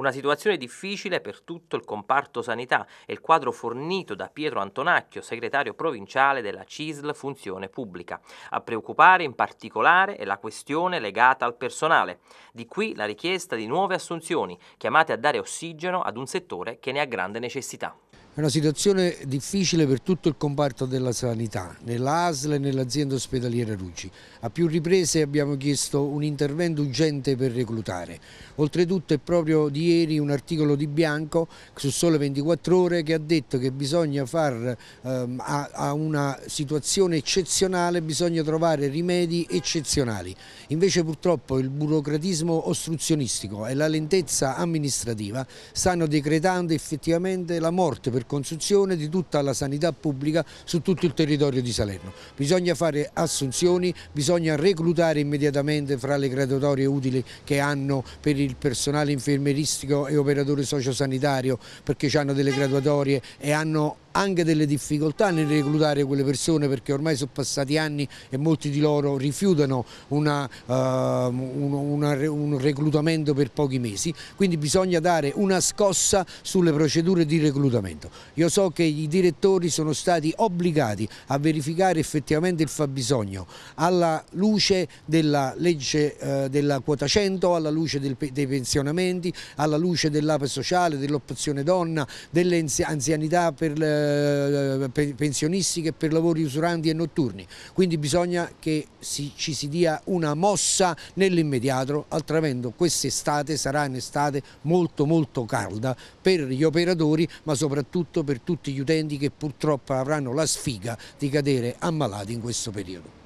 Una situazione difficile per tutto il comparto sanità e il quadro fornito da Pietro Antonacchio, segretario provinciale della CISL Funzione Pubblica. A preoccupare in particolare è la questione legata al personale. Di qui la richiesta di nuove assunzioni, chiamate a dare ossigeno ad un settore che ne ha grande necessità una situazione difficile per tutto il comparto della sanità, nell'ASL e nell'azienda ospedaliera Ruggi. A più riprese abbiamo chiesto un intervento urgente per reclutare. Oltretutto è proprio di ieri un articolo di Bianco su Sole 24 Ore che ha detto che bisogna far ehm, a, a una situazione eccezionale, bisogna trovare rimedi eccezionali. Invece purtroppo il burocratismo ostruzionistico e la lentezza amministrativa stanno decretando effettivamente la morte per consunzione di tutta la sanità pubblica su tutto il territorio di Salerno. Bisogna fare assunzioni, bisogna reclutare immediatamente fra le graduatorie utili che hanno per il personale infermieristico e operatore sociosanitario perché hanno delle graduatorie e hanno anche delle difficoltà nel reclutare quelle persone perché ormai sono passati anni e molti di loro rifiutano una, uh, un, una, un reclutamento per pochi mesi, quindi bisogna dare una scossa sulle procedure di reclutamento. Io so che i direttori sono stati obbligati a verificare effettivamente il fabbisogno alla luce della legge uh, della quota 100, alla luce del, dei pensionamenti, alla luce dell'APE sociale, dell'opzione donna, dell'anzianità per le eh, pensionistiche per lavori usuranti e notturni. Quindi bisogna che si, ci si dia una mossa nell'immediato, altrimenti quest'estate sarà un'estate molto molto calda per gli operatori ma soprattutto per tutti gli utenti che purtroppo avranno la sfiga di cadere ammalati in questo periodo.